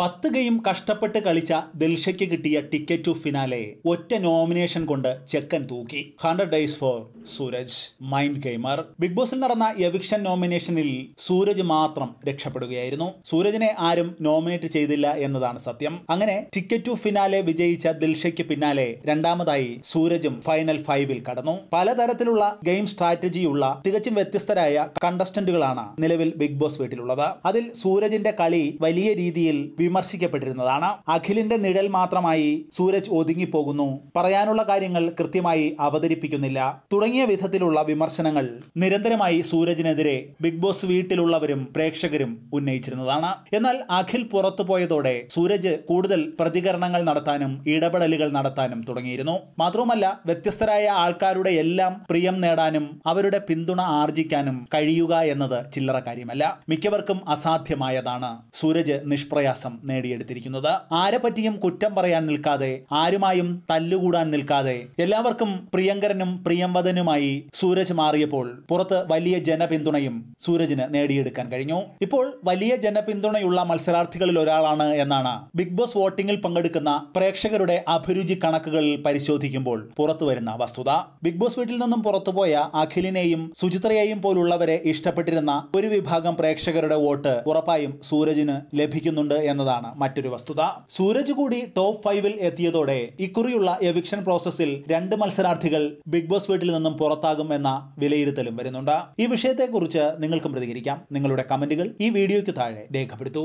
പത്ത് ഗെയിം കഷ്ടപ്പെട്ട് കളിച്ച ദിൽഷയ്ക്ക് കിട്ടിയ ടിക്കറ്റ് ടു ഫിനാലെ ഒറ്റ നോമിനേഷൻ കൊണ്ട് ചെക്കൻ തൂക്കി hundred days for Sooraj mind gamer big ബോസിൽ നടന്ന എവിക്ഷൻ നോമിനേഷനിൽ സൂരജ് മാത്രം രക്ഷപ്പെടുകയായിരുന്നു സൂരജിനെ ആരും നോമിനേറ്റ് ചെയ്തില്ല എന്നതാണ് സത്യം അങ്ങനെ ടിക്കറ്റ് ടു ഫിനാലെ വിജയിച്ച ദിൽഷയ്ക്ക് പിന്നാലെ രണ്ടാമതായി സൂരജും ഫൈനൽ ഫൈവിൽ കടന്നു പലതരത്തിലുള്ള ഗെയിം സ്ട്രാറ്റജിയുള്ള തികച്ചും വ്യത്യസ്തരായ കണ്ടസ്റ്റന്റുകളാണ് നിലവിൽ ബിഗ് ബോസ് വീട്ടിലുള്ളത് അതിൽ സൂരജിന്റെ കളി വലിയ രീതിയിൽ വിമർശിക്കപ്പെട്ടിരുന്നതാണ് അഖിലിന്റെ നിഴൽ മാത്രമായി സൂരജ് ഒതുങ്ങിപ്പോകുന്നു പറയാനുള്ള കാര്യങ്ങൾ കൃത്യമായി അവതരിപ്പിക്കുന്നില്ല തുടങ്ങി തുടങ്ങിയ വിധത്തിലുള്ള വിമർശനങ്ങൾ നിരന്തരമായി സൂരജിനെതിരെ ബിഗ് ബോസ് വീട്ടിലുള്ളവരും പ്രേക്ഷകരും ഉന്നയിച്ചിരുന്നതാണ് എന്നാൽ അഖിൽ പുറത്തു പോയതോടെ സൂരജ് കൂടുതൽ പ്രതികരണങ്ങൾ നടത്താനും ഇടപെടലുകൾ നടത്താനും തുടങ്ങിയിരുന്നു മാത്രവുമല്ല വ്യത്യസ്തരായ ആൾക്കാരുടെ എല്ലാം പ്രിയം നേടാനും അവരുടെ പിന്തുണ ആർജിക്കാനും കഴിയുക എന്നത് ചില്ലറ കാര്യമല്ല മിക്കവർക്കും അസാധ്യമായതാണ് സൂരജ് നിഷ്പ്രയാസം നേടിയെടുത്തിരിക്കുന്നത് ആരെപ്പറ്റിയും കുറ്റം പറയാൻ നിൽക്കാതെ ആരുമായും തല്ലുകൂടാൻ നിൽക്കാതെ എല്ലാവർക്കും പ്രിയങ്കരനും പ്രിയംവദനും മകനുമായി സൂരജ് മാറിയപ്പോൾ പുറത്ത് വലിയ ജനപിന്തുണയും സൂരജിന് നേടിയെടുക്കാൻ കഴിഞ്ഞു ഇപ്പോൾ വലിയ ജനപിന്തുണയുള്ള മത്സരാർത്ഥികളിൽ ഒരാളാണ് എന്നാണ് ബിഗ് ബോസ് വോട്ടിംഗിൽ പങ്കെടുക്കുന്ന പ്രേക്ഷകരുടെ അഭിരുചി കണക്കുകൾ പരിശോധിക്കുമ്പോൾ പുറത്തുവരുന്ന വസ്തുത ബിഗ് ബോസ് വീട്ടിൽ നിന്നും പുറത്തുപോയ അഖിലിനെയും സുചിത്രയെയും പോലുള്ളവരെ ഇഷ്ടപ്പെട്ടിരുന്ന ഒരു വിഭാഗം പ്രേക്ഷകരുടെ വോട്ട് ഉറപ്പായും സൂരജിന് ലഭിക്കുന്നുണ്ട് എന്നതാണ് മറ്റൊരു വസ്തുത സൂരജ് കൂടി ടോപ്പ് ഫൈവിൽ എത്തിയതോടെ ഇക്കുറിയുള്ള എവിക്ഷൻ പ്രോസസ്സിൽ രണ്ട് മത്സരാർത്ഥികൾ ബിഗ് ബോസ് വീട്ടിൽ നിന്നും നിന്നും പുറത്താകും എന്ന വിലയിരുത്തലും വരുന്നുണ്ട് ഈ വിഷയത്തെക്കുറിച്ച് നിങ്ങൾക്കും പ്രതികരിക്കാം നിങ്ങളുടെ കമന്റുകൾ ഈ വീഡിയോയ്ക്ക് താഴെ രേഖപ്പെടുത്തൂ